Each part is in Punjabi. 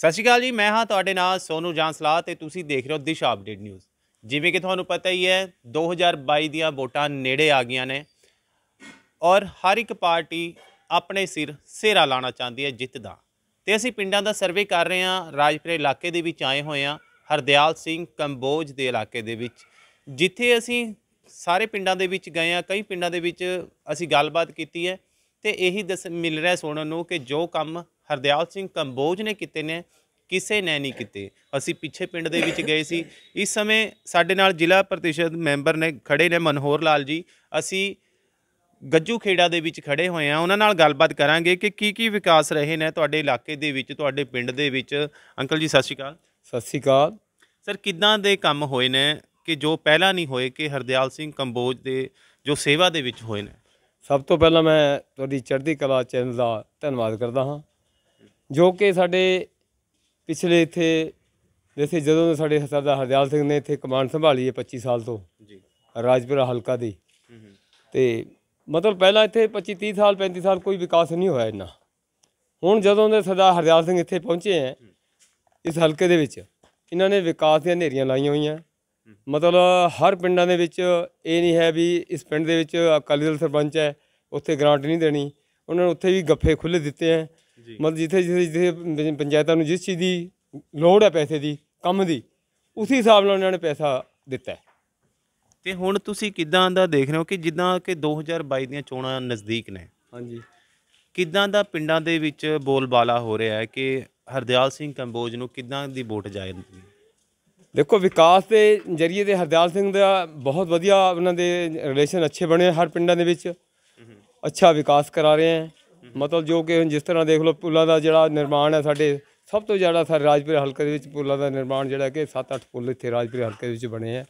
ਸਤਿ ਸ਼੍ਰੀ ਅਕਾਲ ਜੀ ਮੈਂ ਹਾਂ ਤੁਹਾਡੇ ਨਾਲ ਸੋਨੂ ਜਾਂਸਲਾ ਤੇ ਤੁਸੀਂ ਦੇਖ ਰਹੇ ਹੋ ਦਿਸ਼ਾ ਅਪਡੇਟ ਨਿਊਜ਼ ਜਿਵੇਂ ਕਿ ਤੁਹਾਨੂੰ ਪਤਾ ਹੀ ਹੈ 2022 ਦੀਆਂ ਵੋਟਾਂ ਨੇੜੇ ਆ ਗਈਆਂ ਨੇ ਔਰ ਹਰ ਇੱਕ ਪਾਰਟੀ ਆਪਣੇ ਸਿਰ ਸੇਰਾ ਲਾਣਾ ਚਾਹੁੰਦੀ ਹੈ ਜਿੱਤ ਦਾ ਤੇ ਅਸੀਂ ਪਿੰਡਾਂ ਦਾ ਸਰਵੇ ਕਰ ਰਹੇ ਹਾਂ ਰਾਜਪੁਰੇ ਇਲਾਕੇ ਦੇ ਵਿੱਚ ਆਏ ਹੋਏ ਹਾਂ ਹਰਦਿਆਲ ਸਿੰਘ ਕੰਬੋਜ ਦੇ ਇਲਾਕੇ ਦੇ ਵਿੱਚ ਜਿੱਥੇ ਅਸੀਂ ਸਾਰੇ ਪਿੰਡਾਂ ਦੇ ਵਿੱਚ ਗਏ ਹਾਂ ਕਈ ਪਿੰਡਾਂ ਦੇ ਵਿੱਚ ਅਸੀਂ ਗੱਲਬਾਤ ਕੀਤੀ ਹੈ ਤੇ ਇਹੀ ਦੱਸ ਮਿਲ ਰਿਹਾ ਸੁਣਨ ਨੂੰ ਕਿ ਜੋ ਕੰਮ ਹਰਦਿਆਲ ਸਿੰਘ ਕੰਬੋਜ ਨੇ ਕੀਤੇ ਨੇ ਕਿਸੇ ਨੇ ਨਹੀਂ ਕੀਤੇ ਅਸੀਂ ਪਿੱਛੇ ਪਿੰਡ ਦੇ ਵਿੱਚ ਗਏ ਸੀ ਇਸ ਸਮੇਂ ਸਾਡੇ ਨਾਲ ਜ਼ਿਲ੍ਹਾ ਪ੍ਰਤੀਸ਼ਦ ਮੈਂਬਰ ਨੇ ਖੜੇ ਨੇ ਮਨਹੋਰ ਲਾਲ ਜੀ ਅਸੀਂ ਗੱਜੂ ਖੇੜਾ ਦੇ ਵਿੱਚ ਖੜੇ ਹੋਏ ਆ ਉਹਨਾਂ ਨਾਲ ਗੱਲਬਾਤ ਕਰਾਂਗੇ ਕਿ ਕੀ ਕੀ ਵਿਕਾਸ ਰਹੇ ਨੇ ਤੁਹਾਡੇ ਇਲਾਕੇ ਦੇ ਵਿੱਚ ਤੁਹਾਡੇ ਪਿੰਡ ਦੇ ਵਿੱਚ ਅੰਕਲ ਜੀ ਸਤਿ ਸ਼੍ਰੀ ਅਕਾਲ ਸਤਿ ਸ਼੍ਰੀ ਅਕਾਲ ਸਰ ਕਿਦਾਂ ਦੇ ਕੰਮ ਹੋਏ ਨੇ ਕਿ ਜੋ ਪਹਿਲਾਂ ਨਹੀਂ ਹੋਏ ਕਿ ਹਰਦਿਆਲ ਸਿੰਘ ਕੰਬੋਜ ਦੇ ਜੋ ਸੇਵਾ ਦੇ ਵਿੱਚ ਹੋਏ ਨੇ ਸਭ ਤੋਂ ਪਹਿਲਾਂ ਮੈਂ ਤੁਹਾਡੀ ਚੜ੍ਹਦੀ ਕਲਾ ਚੈਨਲ ਦਾ ਧੰਨਵਾਦ ਕਰਦਾ ਹਾਂ ਜੋ ਕਿ ਸਾਡੇ ਪਿਛਲੇ ਇਥੇ ਜਿਵੇਂ ਜਦੋਂ ਦੇ ਸਾਡੇ ਸਰਦਾਰ ਹਰਦਿਆਲ ਸਿੰਘ ਨੇ ਇਥੇ ਕਮਾਂਡ ਸੰਭਾਲੀ ਹੈ 25 ਸਾਲ ਤੋਂ ਜੀ ਰਾਜਪੁਰਾ ਹਲਕਾ ਦੀ ਤੇ ਮਤਲਬ ਪਹਿਲਾਂ ਇੱਥੇ 25 30 ਸਾਲ 35 ਸਾਲ ਕੋਈ ਵਿਕਾਸ ਨਹੀਂ ਹੋਇਆ ਇੰਨਾ ਹੁਣ ਜਦੋਂ ਦੇ ਸਰਦਾਰ ਹਰਦਿਆਲ ਸਿੰਘ ਇੱਥੇ ਪਹੁੰਚੇ ਹੈ ਇਸ ਹਲਕੇ ਦੇ ਵਿੱਚ ਇਹਨਾਂ ਨੇ ਵਿਕਾਸ ਦੀਆਂ ਹਨੇਰੀਆਂ ਲਾਈਆਂ ਹੋਈਆਂ ਮਤਲਬ ਹਰ ਪਿੰਡਾਂ ਦੇ ਵਿੱਚ ਇਹ ਨਹੀਂ ਹੈ ਵੀ ਇਸ ਪਿੰਡ ਦੇ ਵਿੱਚ ਅਕਾਲੀ ਦਲ ਸਰਪੰਚ ਹੈ ਉੱਥੇ ਗ੍ਰਾਂਟ ਨਹੀਂ ਦੇਣੀ ਉਹਨਾਂ ਨੇ ਉੱਥੇ ਵੀ ਗੱਫੇ ਖੁੱਲੇ ਦਿੱਤੇ ਆ ਮਤਲਬ ਜਿੱਥੇ ਜਿੱਥੇ ਪੰਚਾਇਤਾਂ ਨੂੰ ਜਿਸ ਚੀਜ਼ ਦੀ ਲੋੜ ਹੈ ਪੈਸੇ ਦੀ ਕੰਮ ਦੀ ਉਸੇ ਹਿਸਾਬ ਨਾਲ ਉਹਨਾਂ ਨੇ ਪੈਸਾ ਦਿੱਤਾ ਤੇ ਹੁਣ ਤੁਸੀਂ ਕਿਦਾਂ ਦਾ ਦੇਖ ਰਹੇ ਹੋ ਕਿ ਜਿੱਦਾਂ ਕਿ 2022 ਦੀਆਂ ਚੋਣਾਂ ਨਜ਼ਦੀਕ ਨੇ ਹਾਂਜੀ ਕਿਦਾਂ ਦਾ ਪਿੰਡਾਂ ਦੇ ਵਿੱਚ ਬੋਲਬਾਲਾ ਹੋ ਰਿਹਾ ਹੈ ਕਿ ਹਰਦਿਆਲ ਸਿੰਘ ਕੰਬੋਜ ਨੂੰ ਕਿਦਾਂ ਦੀ ਵੋਟ ਜਾਏਗੀ ਦੇਖੋ ਵਿਕਾਸ ਦੇ ਜਰੀਏ ਤੇ ਹਰਦਿਆਲ ਸਿੰਘ ਦਾ ਬਹੁਤ ਵਧੀਆ ਉਹਨਾਂ ਦੇ ਰਿਲੇਸ਼ਨ ਅੱਛੇ ਬਣੇ ਹਰ ਪਿੰਡਾਂ ਦੇ ਵਿੱਚ ਅੱਛਾ ਵਿਕਾਸ ਕਰਾ ਰਹੇ ਆ ਮਤਲਬ ਜੋ ਕਿ ਜਿਸ ਤਰ੍ਹਾਂ ਦੇਖ ਲਓ ਪੁਲਾਂ ਦਾ ਜਿਹੜਾ ਨਿਰਮਾਣ ਹੈ ਸਾਡੇ ਸਭ ਤੋਂ ਜ਼ਿਆਦਾ ਸਾਡੇ ਰਾਜਪੁਰ ਹਲਕੇ ਦੇ ਵਿੱਚ ਪੁਲਾਂ ਦਾ ਨਿਰਮਾਣ ਜਿਹੜਾ ਕਿ 7-8 ਪੁਲ ਇੱਥੇ ਰਾਜਪੁਰ ਹਲਕੇ ਦੇ ਵਿੱਚ ਬਣੇ ਆ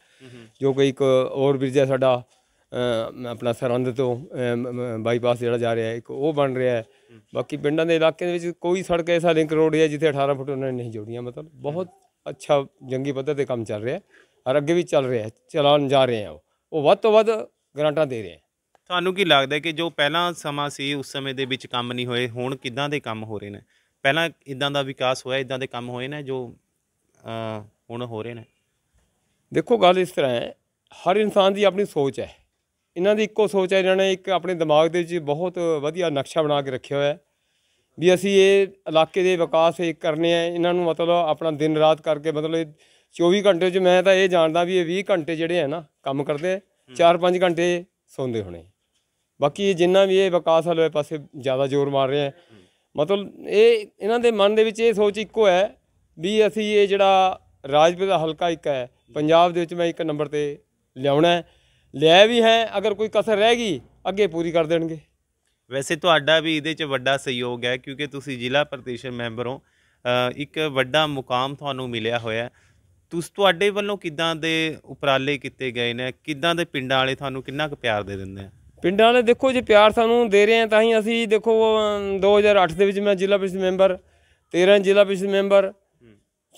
ਜੋ ਕਿ ਇੱਕ ਹੋਰ ਬਿਰਜਾ ਸਾਡਾ ਆਪਣਾ ਸਰੰਦ ਤੋਂ ਬਾਈਪਾਸ ਜਿਹੜਾ ਜਾ ਰਿਹਾ ਇੱਕ ਉਹ ਬਣ ਰਿਹਾ ਹੈ ਬਾਕੀ ਪਿੰਡਾਂ ਦੇ ਇਲਾਕੇ ਦੇ ਵਿੱਚ ਕੋਈ ਸੜਕ ਐਸਾ ਲਿੰਕ ਰੋਡ ਹੈ ਜਿੱਥੇ 18 ਫੁੱਟ ਉਹਨਾਂ ਨੇ ਨਹੀਂ ਜੋੜੀਆਂ ਮਤਲਬ ਬਹੁਤ ਅੱਛਾ ਜੰਗੀ ਪੱਧਰ ਤੇ ਕੰਮ ਚੱਲ ਰਿਹਾ ਔਰ ਅੱਗੇ ਵੀ ਚੱਲ ਰਿਹਾ ਹੈ ਚਲਾਉਣ ਜਾ ਰਹੇ ਆ ਉਹ ਵੱਧ ਤੋਂ ਵੱਧ ਗਰੰਟਾਂ ਦੇ ਰਹੇ ਆ ਤੁਹਾਨੂੰ ਕੀ ਲੱਗਦਾ ਕਿ ਜੋ ਪਹਿਲਾਂ ਸਮਾਂ ਸੀ ਉਸ ਸਮੇਂ ਦੇ ਵਿੱਚ ਕੰਮ ਨਹੀਂ ਹੋਏ ਹੁਣ ਕਿਦਾਂ ਦੇ ਕੰਮ ਹੋ ਰਹੇ ਨੇ ਪਹਿਲਾਂ ਇਦਾਂ ਦਾ ਵਿਕਾਸ ਹੋਇਆ ਇਦਾਂ ਦੇ ਕੰਮ ਹੋਏ ਨੇ ਜੋ ਹੁਣ ਹੋ ਰਹੇ ਨੇ ਦੇਖੋ ਗੱਲ ਇਸ ਤਰ੍ਹਾਂ ਹੈ ਹਰ ਇਨਸਾਨ ਦੀ ਆਪਣੀ ਸੋਚ ਹੈ ਇਹਨਾਂ ਦੀ ਇੱਕੋ ਸੋਚ ਹੈ ਇਹਨਾਂ ਨੇ ਇੱਕ ਆਪਣੇ ਦਿਮਾਗ ਦੇ ਵਿੱਚ ਬਹੁਤ ਵਧੀਆ ਨਕਸ਼ਾ ਬਣਾ ਕੇ ਰੱਖਿਆ ਹੋਇਆ ਹੈ ਵੀ ਅਸੀਂ ਇਹ ਇਲਾਕੇ ਦੇ ਵਿਕਾਸ ਇਹ ਕਰਨੇ ਆ ਇਹਨਾਂ ਨੂੰ ਮਤਲਬ ਆਪਣਾ ਦਿਨ ਰਾਤ ਕਰਕੇ ਮਤਲਬ 24 ਘੰਟੇ ਚ ਮੈਂ ਤਾਂ ਇਹ ਜਾਣਦਾ ਵੀ ਇਹ 20 ਘੰਟੇ ਜਿਹੜੇ ਆ ਨਾ ਕੰਮ ਕਰਦੇ ਆ 4-5 ਘੰਟੇ ਸੌਂਦੇ ਹੋਣੇ ਬਾਕੀ ਜਿੰਨਾ ਵੀ ਇਹ ਵਿਕਾਸ ਵਾਲੇ ਪਾਸੇ ਜ਼ਿਆਦਾ ਜ਼ੋਰ ਮਾਰ ਰਹੇ ਆ ਮਤਲਬ ਇਹ ਇਹਨਾਂ ਦੇ ਮਨ ਦੇ ਵਿੱਚ ਇਹ ਸੋਚ ਇੱਕੋ ਹੈ ਵੀ ਅਸੀਂ ਇਹ ਜਿਹੜਾ ਰਾਜਪੁਰ ਦਾ ਹਲਕਾ ਇੱਕ ਹੈ ਪੰਜਾਬ ਦੇ ਵਿੱਚ ਮੈਂ ਇੱਕ ਨੰਬਰ ਤੇ ਲਿਆਉਣਾ ਹੈ ਲਿਆ ਵੀ ਹੈ ਅਗਰ ਕੋਈ ਕਸਰ ਰਹਿ ਗਈ ਅੱਗੇ ਪੂਰੀ ਕਰ ਦੇਣਗੇ ਵੈਸੇ ਤੁਹਾਡਾ ਵੀ ਇਹਦੇ 'ਚ ਵੱਡਾ ਸਹਿਯੋਗ ਹੈ ਕਿਉਂਕਿ ਤੁਸੀਂ ਜ਼ਿਲ੍ਹਾ ਪ੍ਰਤੀਸ਼ਤ ਮੈਂਬਰ ਹੋ ਇੱਕ ਵੱਡਾ ਮੁਕਾਮ ਤੁਹਾਨੂੰ ਮਿਲਿਆ ਹੋਇਆ ਤੁਸ ਤੁਹਾਡੇ ਵੱਲੋਂ ਕਿਦਾਂ ਦੇ ਉਪਰਾਲੇ ਕੀਤੇ ਗਏ ਨੇ ਕਿਦਾਂ ਦੇ ਪਿੰਡਾਂ ਵਾਲੇ ਤੁਹਾਨੂੰ ਕਿੰਨਾ ਕੁ ਪਿਆਰ ਦੇ ਦਿੰਦੇ ਆ ਪਿੰਡਾਂ ਵਾਲੇ ਦੇਖੋ ਜੇ ਪਿਆਰ ਸਾਨੂੰ ਦੇ ਰਹੇ ਆ ਤਾਂ ਹੀ ਅਸੀਂ ਦੇਖੋ 2008 ਦੇ ਵਿੱਚ ਮੈਂ ਜ਼ਿਲ੍ਹਾ ਪ੍ਰੀਸ਼ਦ ਮੈਂਬਰ 13 ਜ਼ਿਲ੍ਹਾ ਪ੍ਰੀਸ਼ਦ ਮੈਂਬਰ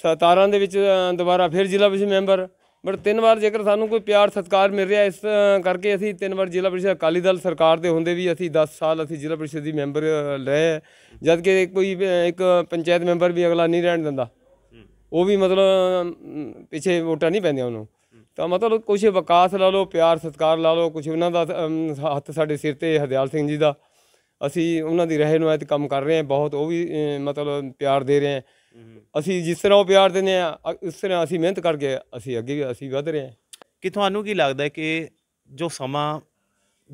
17 ਦੇ ਵਿੱਚ ਦੁਬਾਰਾ ਫਿਰ ਜ਼ਿਲ੍ਹਾ ਪ੍ਰੀਸ਼ਦ ਮੈਂਬਰ ਬਟ ਤਿੰਨ ਵਾਰ ਜੇਕਰ ਸਾਨੂੰ ਕੋਈ ਪਿਆਰ ਸਤਿਕਾਰ ਮਿਲ ਰਿਹਾ ਇਸ ਕਰਕੇ ਅਸੀਂ ਤਿੰਨ ਵਾਰ ਜ਼ਿਲ੍ਹਾ ਪ੍ਰੀਸ਼ਦ ਅਕਾਲੀ ਦਲ ਸਰਕਾਰ ਦੇ ਹੁੰਦੇ ਵੀ ਅਸੀਂ 10 ਸਾਲ ਅਸੀਂ ਜ਼ਿਲ੍ਹਾ ਪ੍ਰੀਸ਼ਦ ਦੀ ਮੈਂਬਰ ਰਹੇ ਜਦ ਕਿ ਕੋਈ ਇੱਕ ਪੰਚਾਇਤ ਮੈਂਬਰ ਵੀ ਅਗਲਾ ਨਹੀਂ ਰਹਿਣ ਦਿੰਦਾ ਉਹ ਵੀ ਮਤਲਬ ਪਿੱਛੇ ਵੋਟਾਂ ਨਹੀਂ ਪੈਂਦੀਆਂ ਉਹਨੂੰ ਤਾਂ ਮਤਲਬ ਕੁਝ ਵਿਕਾਸ ਲਾ ਲਓ ਪਿਆਰ ਸਤਿਕਾਰ ਲਾ ਲਓ ਕੁਝ ਉਹਨਾਂ ਦਾ ਹੱਥ ਸਾਡੇ ਸਿਰ ਤੇ ਹਰਦਿਆਲ ਸਿੰਘ ਜੀ ਦਾ ਅਸੀਂ ਉਹਨਾਂ ਦੀ ਰਹਿਨੁਮਾਈ ਕੰਮ ਕਰ ਰਹੇ ਹਾਂ ਬਹੁਤ ਉਹ ਵੀ ਮਤਲਬ ਪਿਆਰ ਦੇ ਰਹੇ ਹਾਂ ਅਸੀਂ ਜਿਸ ਤਰ੍ਹਾਂ ਉਹ ਪਿਆਰ ਦਿੰਦੇ ਆ ਉਸ ਤਰ੍ਹਾਂ ਅਸੀਂ ਮਿਹਨਤ ਕਰਕੇ ਅਸੀਂ ਅੱਗੇ ਅਸੀਂ ਵਧ ਰਹੇ ਹਾਂ ਕਿ ਤੁਹਾਨੂੰ ਕੀ ਲੱਗਦਾ ਕਿ ਜੋ ਸਮਾਂ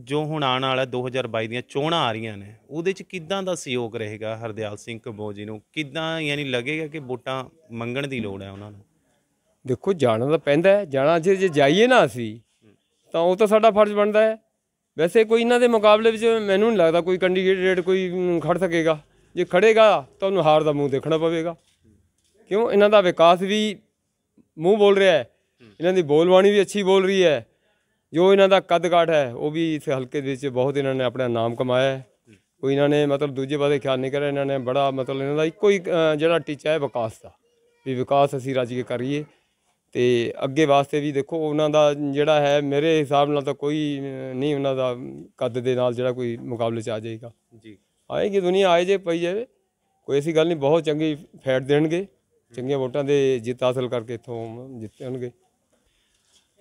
ਜੋ ਹੁਣ ਆਉਣ ਵਾਲਾ 2022 ਦੀਆਂ ਚੋਣਾਂ ਆ ਰਹੀਆਂ ਨੇ ਉਹਦੇ ਚ ਕਿੱਦਾਂ ਦਾ ਸਹਿਯੋਗ ਰਹੇਗਾ ਹਰਦਿਆਲ ਸਿੰਘ ਕਬੋ ਜੀ ਨੂੰ ਕਿੱਦਾਂ ਯਾਨੀ ਲੱਗੇਗਾ ਕਿ ਵੋਟਾਂ ਮੰਗਣ ਦੀ ਲੋੜ ਹੈ ਉਹਨਾਂ ਨੂੰ ਦੇਖੋ ਜਾਣਾ ਤਾਂ ਪੈਂਦਾ ਹੈ ਜਾਣਾ ਜੇ ਜੇ ਜਾਈਏ ਨਾ ਅਸੀਂ ਤਾਂ ਉਹ ਤਾਂ ਸਾਡਾ ਫਰਜ਼ ਬਣਦਾ ਹੈ ਵੈਸੇ ਕੋਈ ਇਹਨਾਂ ਦੇ ਮੁਕਾਬਲੇ ਵਿੱਚ ਮੈਨੂੰ ਨਹੀਂ ਲੱਗਦਾ ਕੋਈ ਕੈਂਡੀਡੇਟ ਕੋਈ ਖੜ ਸਕੇਗਾ ਜੇ ਖੜੇਗਾ ਤਾਂ ਉਹਨੂੰ ਹਾਰ ਦਾ ਮੂੰਹ ਦੇਖਣਾ ਪਵੇਗਾ ਕਿਉਂ ਇਹਨਾਂ ਦਾ ਵਿਕਾਸ ਵੀ ਮੂੰਹ ਬੋਲ ਰਿਹਾ ਹੈ ਇਹਨਾਂ ਦੀ ਬੋਲਬਾਣੀ ਵੀ ਅੱਛੀ ਬੋਲ ਰਹੀ ਹੈ ਜੋ ਇਹਨਾਂ ਦਾ ਕੱਦ ਕਾਠ ਹੈ ਉਹ ਵੀ ਇਸ ਹਲਕੇ ਦੇ ਵਿੱਚ ਬਹੁਤ ਇਹਨਾਂ ਨੇ ਆਪਣਾ ਨਾਮ ਕਮਾਇਆ ਹੈ ਕੋਈ ਇਹਨਾਂ ਨੇ ਮਤਲਬ ਦੂਜੇ ਪਾਸੇ ਖਿਆਲ ਨਹੀਂ ਕਰਿਆ ਇਹਨਾਂ ਨੇ ਬੜਾ ਮਤਲਬ ਇਹਨਾਂ ਦਾ ਇੱਕੋ ਹੀ ਜਿਹੜਾ ਟੀਚਾ ਹੈ ਵਿਕਾਸ ਦਾ ਵੀ ਵਿਕਾਸ ਅਸੀਂ ਰਾਜ ਕੇ ਕਰੀਏ ਤੇ ਅੱਗੇ ਵਾਸਤੇ ਵੀ ਦੇਖੋ ਉਹਨਾਂ ਦਾ ਜਿਹੜਾ ਹੈ ਮੇਰੇ ਹਿਸਾਬ ਨਾਲ ਤਾਂ ਕੋਈ ਨਹੀਂ ਉਹਨਾਂ ਦਾ ਕੱਦ ਦੇ ਨਾਲ ਜਿਹੜਾ ਕੋਈ ਮੁਕਾਬਲੇ 'ਚ ਆ ਜਾਏਗਾ ਜੀ ਆਏਗੀ ਦੁਨੀਆ ਆਏ ਜੇ ਪਈ ਜਾਵੇ ਕੋਈ ਐਸੀ ਗੱਲ ਨਹੀਂ ਬਹੁਤ ਚੰਗੀ ਫੈਟ ਦੇਣਗੇ ਚੰਗੀਆਂ ਵੋਟਾਂ ਦੇ ਜਿੱਤ ਹਾਸਲ ਕਰਕੇ ਇਥੋਂ ਜਿੱਤਣਗੇ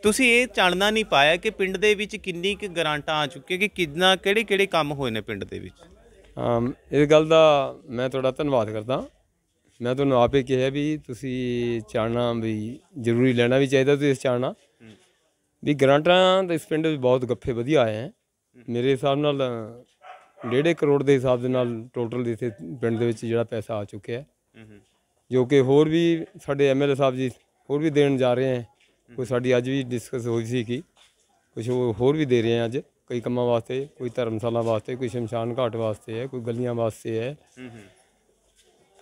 ਤੁਸੀਂ ਇਹ ਜਾਣਨਾ ਨਹੀਂ ਪਾਇਆ ਕਿ ਪਿੰਡ ਦੇ ਵਿੱਚ ਕਿੰਨੀ ਕੁ ਗਰੰਟਾਂ ਆ ਚੁੱਕੀਆਂ ਕਿ ਕਿੰਨਾ ਕਿਹੜੇ ਕਿਹੜੇ ਕੰਮ ਹੋਏ ਨੇ ਪਿੰਡ ਦੇ ਵਿੱਚ ਇਸ ਗੱਲ ਦਾ ਮੈਂ ਤੁਹਾਡਾ ਧੰਨਵਾਦ ਕਰਦਾ ਮੈਂ ਤੁਹਾਨੂੰ ਆਪੇ ਕਿਹਾ ਵੀ ਤੁਸੀਂ ਚਾਣਨਾ ਵੀ ਜ਼ਰੂਰੀ ਲੈਣਾ ਵੀ ਚਾਹੀਦਾ ਤੁਸੀਂ ਇਸ ਚਾਣਨਾ ਵੀ ਗਰਾਂਟਾਂ ਇਸ ਪਿੰਡ ਵਿੱਚ ਬਹੁਤ ਗੱਫੇ ਵਧੀਆ ਆਏ ਆ ਮੇਰੇ ਹਿਸਾਬ ਨਾਲ 1.5 ਕਰੋੜ ਦੇ ਹਿਸਾਬ ਦੇ ਨਾਲ ਟੋਟਲ ਇਥੇ ਪਿੰਡ ਦੇ ਵਿੱਚ ਜਿਹੜਾ ਪੈਸਾ ਆ ਚੁੱਕਿਆ ਹੈ ਜੋ ਕਿ ਹੋਰ ਵੀ ਸਾਡੇ ਐਮਐਲਏ ਸਾਹਿਬ ਜੀ ਹੋਰ ਵੀ ਦੇਣ ਜਾ ਰਹੇ ਆ ਕੋਈ ਸਾਡੀ ਅੱਜ ਵੀ ਡਿਸਕਸ ਹੋਈ ਸੀ ਕਿ ਕੁਝ ਹੋਰ ਵੀ ਦੇ ਰਹੇ ਆ ਅੱਜ ਕਈ ਕੰਮਾਂ ਵਾਸਤੇ ਕੋਈ ਧਰਮਸ਼ਾਲਾ ਵਾਸਤੇ ਕੋਈ ਸ਼ਮਸ਼ਾਨ ਘਾਟ ਵਾਸਤੇ ਹੈ ਕੋਈ ਗਲੀਆਂ ਵਾਸਤੇ ਹੈ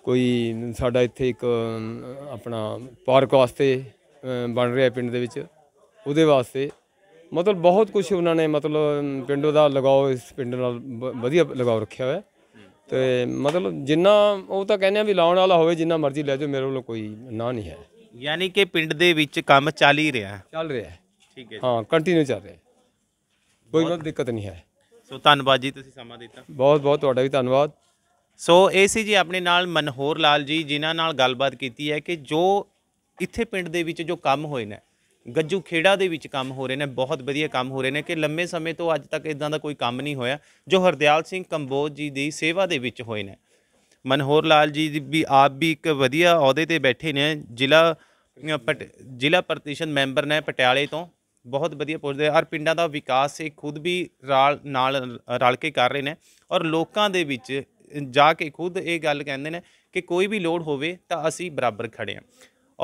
ਕੋਈ ਸਾਡਾ ਇੱਥੇ ਇੱਕ ਆਪਣਾ ਪਾਰਕ ਵਾਸਤੇ ਬਣ ਰਿਹਾ ਪਿੰਡ ਦੇ ਵਿੱਚ ਉਹਦੇ ਵਾਸਤੇ ਮਤਲਬ ਬਹੁਤ ਕੁਝ ਉਹਨਾਂ ਨੇ ਮਤਲਬ ਪਿੰਡ ਦਾ ਲਗਾਓ ਇਸ ਪਿੰਡ ਨਾਲ ਵਧੀਆ ਲਗਾਓ ਰੱਖਿਆ ਹੋਇਆ ਤੇ ਮਤਲਬ ਜਿੰਨਾ ਉਹ ਤਾਂ ਕਹਿੰਦੇ ਆ ਵੀ ਲਾਉਣ ਵਾਲਾ ਹੋਵੇ ਜਿੰਨਾ ਮਰਜ਼ੀ ਲੈ ਜਾਓ ਮੇਰੇ ਕੋਲ ਕੋਈ ਨਾ ਨਹੀਂ ਹੈ ਯਾਨੀ ਕਿ ਪਿੰਡ ਦੇ ਵਿੱਚ ਕੰਮ ਚੱਲ ਹੀ ਰਿਹਾ ਚੱਲ ਰਿਹਾ ਠੀਕ ਹੈ ਹਾਂ ਕੰਟੀਨਿਊ ਚੱਲ ਰਿਹਾ ਕੋਈ ਮਤਲਬ ਦਿੱਕਤ ਨਹੀਂ ਹੈ ਸੋ ਧੰਨਵਾਦ ਜੀ ਤੁਸੀਂ ਸਮਾਂ ਦਿੱਤਾ ਬਹੁਤ ਬਹੁਤ ਤੁਹਾਡਾ ਵੀ ਧੰਨਵਾਦ ਸੋ ਏਸੀ ਸੀ ਜੀ ਆਪਣੇ ਨਾਲ ਮਨਹੋਰ ਲਾਲ ਜੀ ਜਿਨ੍ਹਾਂ ਨਾਲ ਗੱਲਬਾਤ ਕੀਤੀ ਹੈ ਕਿ ਜੋ ਇੱਥੇ ਪਿੰਡ ਦੇ ਵਿੱਚ ਜੋ ਕੰਮ ਹੋਏ ਨੇ ਗੱਜੂ ਖੇੜਾ ਦੇ ਵਿੱਚ ਕੰਮ ਹੋ ਰਹੇ ਨੇ ਬਹੁਤ ਵਧੀਆ ਕੰਮ ਹੋ ਰਹੇ ਨੇ ਕਿ ਲੰਮੇ ਸਮੇਂ ਤੋਂ ਅੱਜ ਤੱਕ ਇਦਾਂ ਦਾ ਕੋਈ ਕੰਮ ਨਹੀਂ ਹੋਇਆ ਜੋ ਹਰਦਿਆਲ ਸਿੰਘ ਕੰਬੋਜ ਜੀ ਦੀ ਸੇਵਾ ਦੇ ਵਿੱਚ ਹੋਏ ਨੇ ਮਨਹੋਰ ਲਾਲ ਜੀ ਵੀ ਆਪ ਵੀ ਇੱਕ ਵਧੀਆ ਅਹੁਦੇ ਤੇ ਬੈਠੇ ਨੇ ਜ਼ਿਲ੍ਹਾ ਜ਼ਿਲ੍ਹਾ ਪ੍ਰਤੀਸ਼ਤ ਮੈਂਬਰ ਨੇ ਪਟਿਆਲੇ ਤੋਂ ਬਹੁਤ ਵਧੀਆ ਪੁੱਛਦੇ ਔਰ ਪਿੰਡਾਂ ਦਾ ਵਿਕਾਸ ਇਹ ਖੁਦ ਵੀ ਨਾਲ ਨਾਲ ਰਲ ਕੇ ਕਰ ਰਹੇ ਨੇ ਔਰ ਲੋਕਾਂ ਦੇ ਵਿੱਚ ਜਾ ਕੇ ਖੁਦ ਇਹ ਗੱਲ ਕਹਿੰਦੇ ਨੇ ਕਿ ਕੋਈ ਵੀ ਲੋੜ ਹੋਵੇ ਤਾਂ ਅਸੀਂ ਬਰਾਬਰ ਖੜੇ ਹਾਂ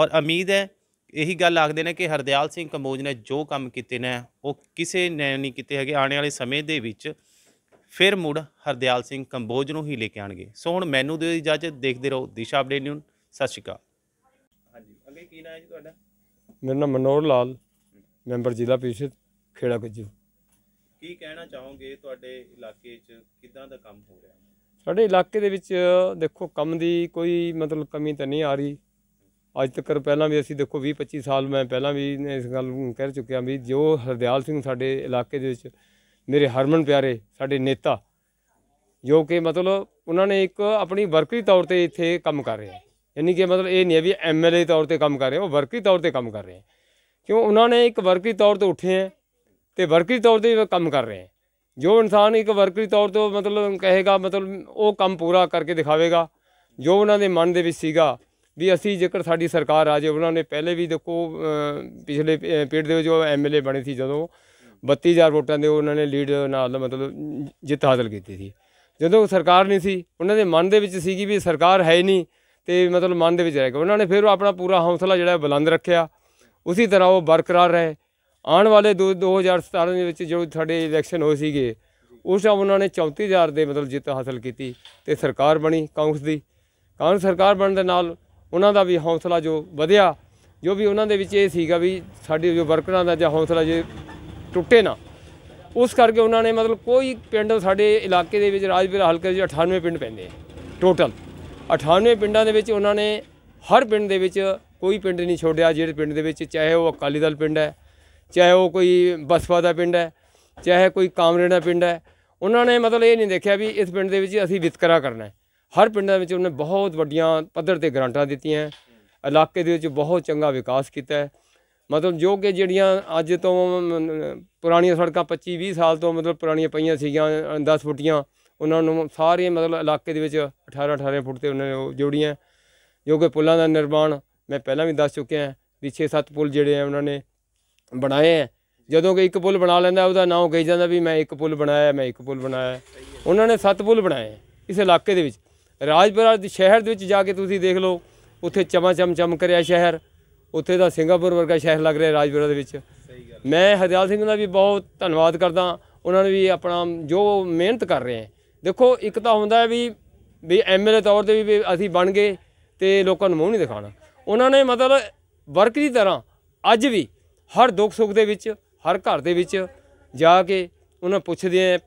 ਔਰ ਉਮੀਦ ਹੈ ਇਹੀ ਗੱਲ ਆਖਦੇ ਨੇ ਕਿ ਹਰਦਿਆਲ ਸਿੰਘ ਕੰਬੋਜ ਨੇ ਜੋ ਕੰਮ ਕੀਤੇ ਨੇ ਉਹ ਕਿਸੇ ਨੇ ਨਹੀਂ ਕੀਤੇ ਹੈਗੇ ਆਉਣ ਵਾਲੇ ਸਮੇਂ ਦੇ ਵਿੱਚ ਫਿਰ ਮੁੜ ਹਰਦਿਆਲ ਸਿੰਘ ਕੰਬੋਜ ਨੂੰ ਹੀ ਲੈ ਕੇ ਆਣਗੇ ਸੋ ਹੁਣ ਮੈਨੂੰ ਦੇ ਇਜਾਜ਼ਤ ਦੇਖਦੇ ਰਹੋ ਦਿਸ਼ਾ ਅਪਡੇਟ ਨੂੰ ਸਤਿ ਸ਼੍ਰੀ ਅਕਾਲ ਹਾਂਜੀ ਅੱਗੇ ਕੀ ਨਾਮ ਹੈ ਜੀ ਤੁਹਾਡਾ ਮੇਰਾ ਨਾਮ ਮਨੋਰ ਲਾਲ ਮੈਂਬਰ ਜ਼ਿਲ੍ਹਾ ਪ੍ਰੀਸ਼ਦ ਖੇੜਾ ਕੁੱਜੂ ਕੀ ਕਹਿਣਾ ਚਾਹੋਗੇ ਤੁਹਾਡੇ ਇਲਾਕੇ 'ਚ ਕਿਦਾਂ ਦਾ ਕੰਮ ਹੋ ਰਿਹਾ ਸਾਡੇ ਇਲਾਕੇ ਦੇ ਵਿੱਚ ਦੇਖੋ ਕੰਮ ਦੀ ਕੋਈ ਮਤਲਬ ਕਮੀ ਤਾਂ ਨਹੀਂ ਆ ਰਹੀ ਅੱਜ ਤੱਕ ਪਹਿਲਾਂ ਵੀ ਅਸੀਂ ਦੇਖੋ 20 25 ਸਾਲ ਮੈਂ ਪਹਿਲਾਂ ਵੀ ਇਸ ਗੱਲ ਨੂੰ ਕਹਿ ਚੁੱਕਿਆ ਵੀ ਜੋ ਹਰਦਿਆਲ ਸਿੰਘ ਸਾਡੇ ਇਲਾਕੇ ਦੇ ਵਿੱਚ ਮੇਰੇ ਹਰਮਨ ਪਿਆਰੇ ਸਾਡੇ ਨੇਤਾ ਜੋ ਕਿ ਮਤਲਬ ਉਹਨਾਂ ਨੇ ਇੱਕ ਆਪਣੀ ਵਰਕਰੀ ਤੌਰ ਤੇ ਇੱਥੇ ਕੰਮ ਕਰ ਰਹੇ ਆ ਯਾਨੀ ਕਿ ਮਤਲਬ ਇਹ ਨਹੀਂ ਹੈ ਵੀ ਐਮਐਲਏ ਤੌਰ ਤੇ ਕੰਮ ਕਰ ਰਹੇ ਉਹ ਵਰਕਰੀ ਤੌਰ ਤੇ ਕੰਮ ਕਰ ਰਹੇ ਆ ਕਿਉਂ ਉਹਨਾਂ ਨੇ ਇੱਕ ਵਰਕਰੀ ਤੌਰ ਤੇ ਉੱਠੇ ਆ ਤੇ ਵਰਕਰੀ ਤੌਰ ਤੇ ਕੰਮ ਕਰ ਰਹੇ ਆ ਜੋ ਇਨਸਾਨ ਇੱਕ ਵਰਕਰੀ ਤੌਰ ਤੇ ਮਤਲਬ ਕਹੇਗਾ ਮਤਲਬ ਉਹ ਕੰਮ ਪੂਰਾ ਕਰਕੇ ਦਿਖਾਵੇਗਾ ਜੋ ਉਹਨਾਂ ਦੇ ਮਨ ਦੇ ਵਿੱਚ ਸੀਗਾ ਵੀ ਅਸੀਂ ਜੇਕਰ ਸਾਡੀ ਸਰਕਾਰ ਆ ਜੇ ਉਹਨਾਂ ਨੇ ਪਹਿਲੇ ਵੀ ਦੇਖੋ ਪਿਛਲੇ ਪੀੜ ਦੇ ਜੋ ਐਮਐਲਏ ਬਣੇ ਸੀ ਜਦੋਂ 32000 ਵੋਟਾਂ ਦੇ ਉਹਨਾਂ ਨੇ ਲੀਡ ਨਾਲ ਮਤਲਬ ਜਿੱਤ ਹਾਸਲ ਕੀਤੀ ਸੀ ਜਦੋਂ ਸਰਕਾਰ ਨਹੀਂ ਸੀ ਉਹਨਾਂ ਦੇ ਮਨ ਦੇ ਵਿੱਚ ਸੀਗੀ ਵੀ ਸਰਕਾਰ ਹੈ ਨਹੀਂ ਤੇ ਮਤਲਬ ਮਨ ਦੇ ਵਿੱਚ ਰਹਿ ਗਿਆ ਉਹਨਾਂ ਨੇ ਫਿਰ ਆਪਣਾ ਪੂਰਾ ਹੌਸਲਾ ਜਿਹੜਾ ਬੁਲੰਦ ਰੱਖਿਆ ਉਸੇ ਤਰ੍ਹਾਂ ਉਹ ਬਰਕਰਾਰ ਰਹੇ ਆਉਣ ਵਾਲੇ 2017 ਦੇ ਵਿੱਚ ਜਦੋਂ ਸਾਡੇ ਇਲੈਕਸ਼ਨ ਹੋਏ ਸੀਗੇ ਉਸ ਵਾਰ ਉਹਨਾਂ ਨੇ 34000 ਦੇ ਮਤਲਬ ਜਿੱਤ ਹਾਸਲ ਕੀਤੀ ਤੇ ਸਰਕਾਰ ਬਣੀ ਕਾਂਗਰਸ ਦੀ ਕਾਂਗਰਸ ਸਰਕਾਰ ਬਣਨ ਦੇ ਨਾਲ ਉਹਨਾਂ ਦਾ ਵੀ ਹੌਸਲਾ ਜੋ ਵਧਿਆ ਜੋ ਵੀ ਉਹਨਾਂ ਦੇ ਵਿੱਚ ਇਹ ਸੀਗਾ ਵੀ ਸਾਡੇ ਜੋ ਵਰਕਰਾਂ ਦਾ ਜਾਂ ਹੌਸਲਾ ਜੇ ਟੁੱਟੇ ਨਾ ਉਸ ਕਰਕੇ ਉਹਨਾਂ ਨੇ ਮਤਲਬ ਕੋਈ ਪਿੰਡ ਸਾਡੇ ਇਲਾਕੇ ਦੇ ਵਿੱਚ ਰਾਜਪੁਰਾ ਹਲਕੇ ਦੇ 98 ਪਿੰਡ ਪੈਂਦੇ ਆ ਟੋਟਲ 98 ਪਿੰਡਾਂ ਦੇ ਵਿੱਚ ਉਹਨਾਂ ਨੇ ਹਰ ਪਿੰਡ ਦੇ ਵਿੱਚ ਕੋਈ ਪਿੰਡ ਨਹੀਂ ਛੋੜਿਆ ਜਿਹੜੇ ਪਿੰਡ ਦੇ ਵਿੱਚ ਚਾਹੇ ਉਹ ਅਕਾਲੀ ਦਲ ਪਿੰਡ ਹੈ ਚਾਹੇ ਉਹ ਕੋਈ ਬਸਪਾ ਦਾ ਪਿੰਡ ਹੈ ਚਾਹੇ ਕੋਈ ਕਾਮਰੇਡ ਦਾ ਪਿੰਡ ਹੈ ਉਹਨਾਂ ਨੇ ਮਤਲਬ ਇਹ ਨਹੀਂ ਦੇਖਿਆ ਵੀ ਇਸ ਪਿੰਡ ਦੇ ਵਿੱਚ ਅਸੀਂ ਵਿਤਕਰਾ ਕਰਨਾ ਹੈ ਹਰ ਪਿੰਡਾਂ ਵਿੱਚ ਉਹਨੇ ਬਹੁਤ ਵੱਡੀਆਂ ਪੱਧਰ ਤੇ ਗ੍ਰਾਂਟਾਂ ਦਿੱਤੀਆਂ ਇਲਾਕੇ ਦੇ ਵਿੱਚ ਬਹੁਤ ਚੰਗਾ ਵਿਕਾਸ ਕੀਤਾ ਮਤਲਬ ਜੋ ਕਿ ਜਿਹੜੀਆਂ ਅੱਜ ਤੋਂ ਪੁਰਾਣੀਆਂ ਸੜਕਾਂ 25 20 ਸਾਲ ਤੋਂ ਮਤਲਬ ਪੁਰਾਣੀਆਂ ਪਈਆਂ ਸੀਗੀਆਂ 10 ਫੁੱਟੀਆਂ ਉਹਨਾਂ ਨੂੰ ਸਾਰੇ ਮਤਲਬ ਇਲਾਕੇ ਦੇ ਵਿੱਚ 18 18 ਫੁੱਟ ਤੇ ਉਹਨਾਂ ਨੇ ਜੋੜੀਆਂ ਜੋ ਕਿ ਪੁਲਾਂ ਦਾ ਨਿਰਮਾਣ ਮੈਂ ਪਹਿਲਾਂ ਵੀ ਦੱਸ ਚੁੱਕਿਆ ਹਾਂ ਵੀ 6-7 ਪੁਲ ਜਿਹੜੇ ਆ ਉਹਨਾਂ ਨੇ ਬਣਾਏ ਆ ਜਦੋਂ ਕਿ ਇੱਕ ਪੁਲ ਬਣਾ ਲੈਂਦਾ ਉਹਦਾ ਨਾਮ ਕਹੀ ਜਾਂਦਾ ਵੀ ਮੈਂ ਇੱਕ ਪੁਲ ਬਣਾਇਆ ਮੈਂ ਇੱਕ ਪੁਲ ਬਣਾਇਆ ਉਹਨਾਂ ਨੇ 7 ਪੁਲ ਬਣਾਏ ਇਸ ਇਲਾਕੇ ਦੇ ਵਿੱਚ ਰਾਜਪੁਰਾ ਦੇ ਸ਼ਹਿਰ ਦੇ ਵਿੱਚ ਜਾ ਕੇ ਤੁਸੀਂ ਦੇਖ ਲਓ ਉੱਥੇ ਚਮਾ ਚਮ ਚਮ ਕਰਿਆ ਸ਼ਹਿਰ ਉੱਥੇ ਦਾ ਸਿੰਗਾਪੁਰ ਵਰਗਾ ਸ਼ਹਿਰ ਲੱਗ ਰਿਹਾ ਰਾਜਪੁਰਾ ਦੇ ਵਿੱਚ ਮੈਂ ਹਰਿਆਲ ਸਿੰਘ ਦਾ ਵੀ ਬਹੁਤ ਧੰਨਵਾਦ ਕਰਦਾ ਉਹਨਾਂ ਨੇ ਵੀ ਆਪਣਾ ਜੋ ਮਿਹਨਤ ਕਰ ਰਹੇ ਹੈ ਦੇਖੋ ਇੱਕ ਤਾਂ ਹੁੰਦਾ ਵੀ ਵੀ ਐਮਐਲਏ ਤੌਰ ਤੇ ਵੀ ਅਸੀਂ ਬਣ ਗਏ ਤੇ ਲੋਕਾਂ ਨੂੰ ਮੂੰਹ ਨਹੀਂ ਦਿਖਾਣਾ ਉਹਨਾਂ ਨੇ ਮਤਲਬ ਵਰਕ ਦੀ ਤਰ੍ਹਾਂ ਅੱਜ ਵੀ ਹਰ ਦੁੱਖ ਸੁੱਖ ਦੇ ਵਿੱਚ ਹਰ ਘਰ ਦੇ ਵਿੱਚ ਜਾ ਕੇ ਉਹਨਾਂ ਪੁੱਛਦੇ ਆ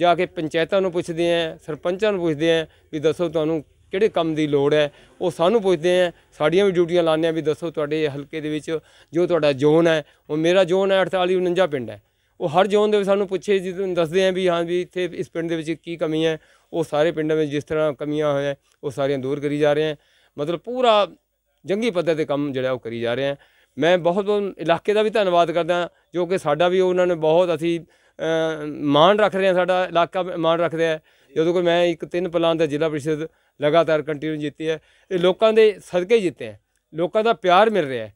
ਜਾ ਕੇ ਪੰਚਾਇਤਾਂ ਨੂੰ ਪੁੱਛਦੇ ਆ ਸਰਪੰਚਾਂ ਨੂੰ ਪੁੱਛਦੇ ਆ ਵੀ ਦੱਸੋ ਤੁਹਾਨੂੰ ਕਿਹੜੇ ਕੰਮ ਦੀ ਲੋੜ ਹੈ ਉਹ ਸਾਨੂੰ ਪੁੱਛਦੇ ਆ ਸਾਡੀਆਂ ਵੀ ਡਿਊਟੀਆਂ ਲਾਣੇ ਆ ਵੀ ਦੱਸੋ ਤੁਹਾਡੇ ਹਲਕੇ ਦੇ ਵਿੱਚ ਜੋ ਤੁਹਾਡਾ ਜ਼ੋਨ ਹੈ ਉਹ ਮੇਰਾ ਜ਼ੋਨ ਹੈ 48 49 ਪਿੰਡ ਹੈ ਉਹ ਹਰ ਜ਼ੋਨ ਦੇ ਵਿੱਚ ਸਾਨੂੰ ਪੁੱਛੇ ਜੀ ਤੁਹਾਨੂੰ ਦੱਸਦੇ ਆ ਵੀ ਹਾਂ ਵੀ ਇੱਥੇ ਇਸ ਪਿੰਡ ਦੇ ਵਿੱਚ ਕੀ ਕਮੀ ਹੈ ਉਹ ਸਾਰੇ ਪਿੰਡਾਂ ਵਿੱਚ ਜਿਸ ਤਰ੍ਹਾਂ ਕਮੀਆਂ ਹੋਇਆ ਉਹ ਸਾਰੀਆਂ ਦੂਰ ਕਰੀ ਜਾ ਰਹੇ ਆ ਮਤਲਬ ਪੂਰਾ ਜੰਗੀ ਪੱਧਰ ਤੇ ਕੰਮ ਜਿਹੜਾ ਉਹ ਕਰੀ ਜਾ ਰਹੇ ਆ ਮੈਂ ਬਹੁਤ ਇਲਾਕੇ ਦਾ ਵੀ ਧੰਨਵਾਦ ਕਰਦਾ ਜੋ ਕਿ ਸਾਡਾ ਵੀ ਉਹਨਾਂ ਨੇ ਬਹੁਤ ਅਸੀਂ ਮਾਣ ਰੱਖ ਰਹੇ ਆ ਸਾਡਾ ਇਲਾਕਾ ਮਾਣ ਰੱਖਦਾ ਹੈ ਜਦੋਂ ਕੋਈ ਮੈਂ ਇੱਕ ਤਿੰਨ ਪਲਾਂ ਦਾ ਜ਼ਿਲ੍ਹਾ ਪ੍ਰੀਸ਼ਦ ਲਗਾਤਾਰ ਕੰਟੀਨਿਊ ਜਿੱਤੀ ਹੈ ਇਹ ਲੋਕਾਂ ਦੇ ਸਦਕੇ ਜਿੱਤੇ ਹੈ ਲੋਕਾਂ ਦਾ ਪਿਆਰ ਮਿਲ ਰਿਹਾ ਹੈ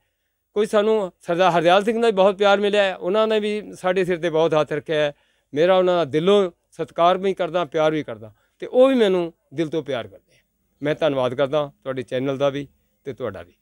ਕੋਈ ਸਾਨੂੰ ਸਰਦਾਰ ਹਰਦਿਆਲ ਸਿੰਘ ਦਾ ਵੀ ਬਹੁਤ ਪਿਆਰ ਮਿਲਿਆ ਹੈ ਉਹਨਾਂ ਨੇ ਵੀ ਸਾਡੇ ਸਿਰ ਤੇ ਬਹੁਤ ਹੱਥ ਰੱਖਿਆ ਹੈ ਮੇਰਾ ਉਹਨਾਂ ਦਾ ਦਿਲੋਂ ਸਤਿਕਾਰ ਵੀ ਕਰਦਾ ਪਿਆਰ ਵੀ ਕਰਦਾ ਤੇ ਉਹ ਵੀ ਮੈਨੂੰ ਦਿਲ ਤੋਂ ਪਿਆਰ ਕਰਦੇ ਮੈਂ ਧੰਨਵਾਦ ਕਰਦਾ ਤੁਹਾਡੇ ਚੈਨਲ ਦਾ ਵੀ ਤੇ ਤੁਹਾਡਾ ਵੀ